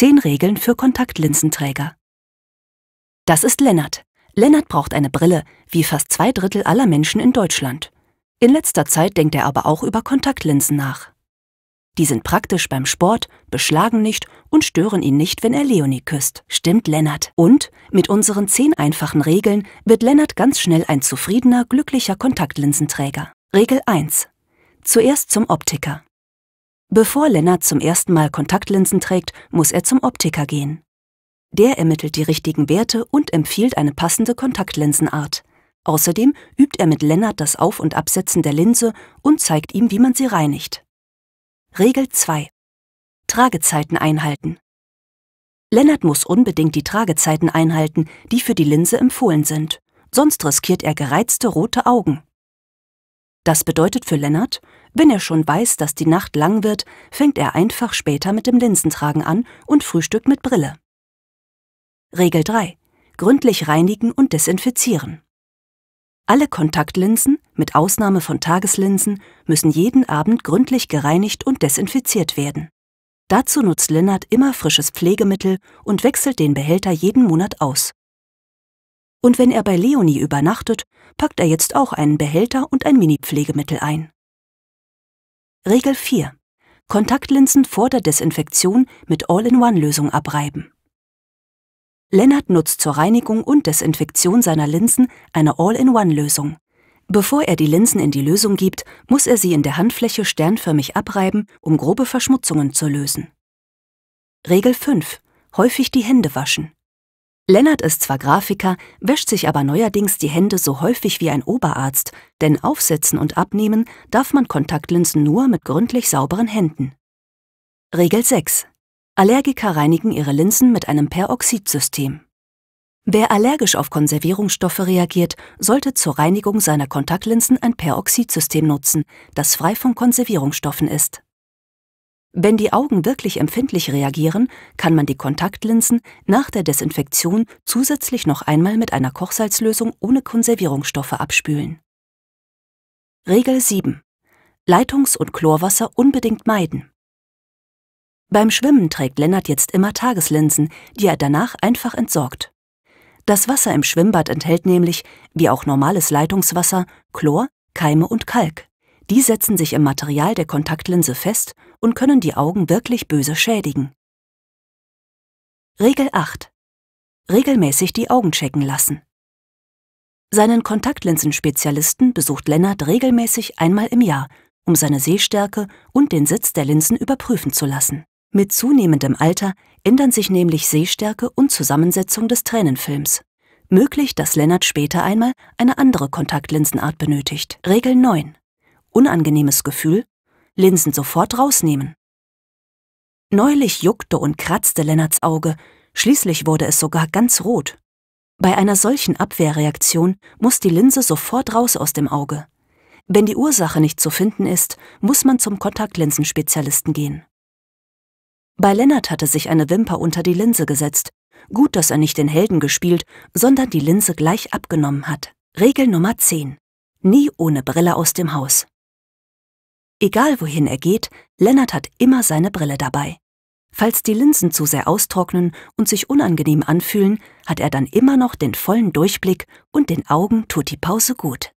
Zehn Regeln für Kontaktlinsenträger. Das ist Lennart. Lennart braucht eine Brille, wie fast zwei Drittel aller Menschen in Deutschland. In letzter Zeit denkt er aber auch über Kontaktlinsen nach. Die sind praktisch beim Sport, beschlagen nicht und stören ihn nicht, wenn er Leonie küsst. Stimmt Lennart. Und mit unseren zehn einfachen Regeln wird Lennart ganz schnell ein zufriedener, glücklicher Kontaktlinsenträger. Regel 1. Zuerst zum Optiker. Bevor Lennart zum ersten Mal Kontaktlinsen trägt, muss er zum Optiker gehen. Der ermittelt die richtigen Werte und empfiehlt eine passende Kontaktlinsenart. Außerdem übt er mit Lennart das Auf- und Absetzen der Linse und zeigt ihm, wie man sie reinigt. Regel 2. Tragezeiten einhalten. Lennart muss unbedingt die Tragezeiten einhalten, die für die Linse empfohlen sind, sonst riskiert er gereizte rote Augen. Das bedeutet für Lennart, wenn er schon weiß, dass die Nacht lang wird, fängt er einfach später mit dem Linsentragen an und frühstückt mit Brille. Regel 3. Gründlich reinigen und desinfizieren. Alle Kontaktlinsen, mit Ausnahme von Tageslinsen, müssen jeden Abend gründlich gereinigt und desinfiziert werden. Dazu nutzt Lennart immer frisches Pflegemittel und wechselt den Behälter jeden Monat aus. Und wenn er bei Leonie übernachtet, packt er jetzt auch einen Behälter und ein Mini-Pflegemittel ein. Regel 4. Kontaktlinsen vor der Desinfektion mit All-in-One-Lösung abreiben. Lennart nutzt zur Reinigung und Desinfektion seiner Linsen eine All-in-One-Lösung. Bevor er die Linsen in die Lösung gibt, muss er sie in der Handfläche sternförmig abreiben, um grobe Verschmutzungen zu lösen. Regel 5. Häufig die Hände waschen. Lennart ist zwar Grafiker, wäscht sich aber neuerdings die Hände so häufig wie ein Oberarzt, denn aufsetzen und abnehmen darf man Kontaktlinsen nur mit gründlich sauberen Händen. Regel 6. Allergiker reinigen ihre Linsen mit einem Peroxidsystem. Wer allergisch auf Konservierungsstoffe reagiert, sollte zur Reinigung seiner Kontaktlinsen ein Peroxidsystem nutzen, das frei von Konservierungsstoffen ist. Wenn die Augen wirklich empfindlich reagieren, kann man die Kontaktlinsen nach der Desinfektion zusätzlich noch einmal mit einer Kochsalzlösung ohne Konservierungsstoffe abspülen. Regel 7. Leitungs- und Chlorwasser unbedingt meiden. Beim Schwimmen trägt Lennart jetzt immer Tageslinsen, die er danach einfach entsorgt. Das Wasser im Schwimmbad enthält nämlich, wie auch normales Leitungswasser, Chlor, Keime und Kalk. Die setzen sich im Material der Kontaktlinse fest und können die Augen wirklich böse schädigen. Regel 8. Regelmäßig die Augen checken lassen. Seinen Kontaktlinsenspezialisten besucht Lennart regelmäßig einmal im Jahr, um seine Sehstärke und den Sitz der Linsen überprüfen zu lassen. Mit zunehmendem Alter ändern sich nämlich Sehstärke und Zusammensetzung des Tränenfilms. Möglich, dass Lennart später einmal eine andere Kontaktlinsenart benötigt. Regel 9. Unangenehmes Gefühl Linsen sofort rausnehmen. Neulich juckte und kratzte Lennarts Auge, schließlich wurde es sogar ganz rot. Bei einer solchen Abwehrreaktion muss die Linse sofort raus aus dem Auge. Wenn die Ursache nicht zu finden ist, muss man zum Kontaktlinsenspezialisten gehen. Bei Lennart hatte sich eine Wimper unter die Linse gesetzt. Gut, dass er nicht den Helden gespielt, sondern die Linse gleich abgenommen hat. Regel Nummer 10. Nie ohne Brille aus dem Haus. Egal wohin er geht, Lennart hat immer seine Brille dabei. Falls die Linsen zu sehr austrocknen und sich unangenehm anfühlen, hat er dann immer noch den vollen Durchblick und den Augen tut die Pause gut.